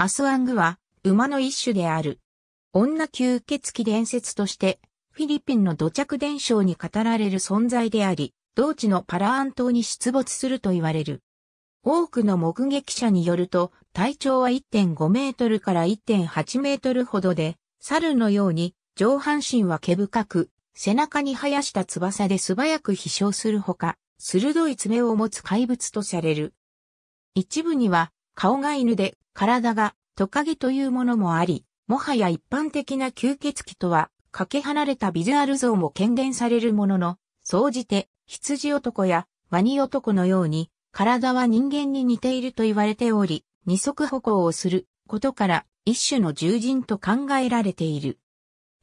アスワングは、馬の一種である。女吸血鬼伝説として、フィリピンの土着伝承に語られる存在であり、同地のパラアン島に出没すると言われる。多くの目撃者によると、体長は1.5メートルから1.8メートルほどで、猿のように上半身は毛深く、背中に生やした翼で素早く飛翔するほか、鋭い爪を持つ怪物とされる。一部には顔が犬で、体がトカゲというものもあり、もはや一般的な吸血鬼とは、かけ離れたビジュアル像も懸念されるものの、総じて、羊男やワニ男のように、体は人間に似ていると言われており、二足歩行をすることから、一種の獣人と考えられている。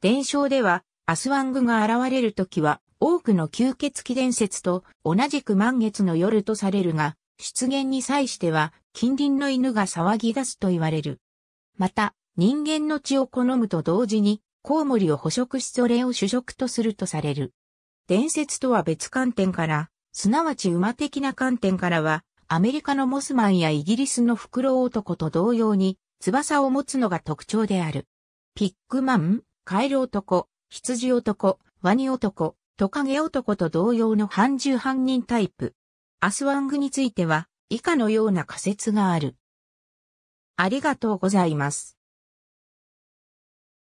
伝承では、アスワングが現れるときは、多くの吸血鬼伝説と同じく満月の夜とされるが、出現に際しては、近隣の犬が騒ぎ出すと言われる。また、人間の血を好むと同時に、コウモリを捕食しそれを主食とするとされる。伝説とは別観点から、すなわち馬的な観点からは、アメリカのモスマンやイギリスのフクロウ男と同様に、翼を持つのが特徴である。ピックマン、カエル男、羊男、ワニ男、トカゲ男と同様の半獣半人タイプ。アスワングについては、以下のような仮説がある。ありがとうございます。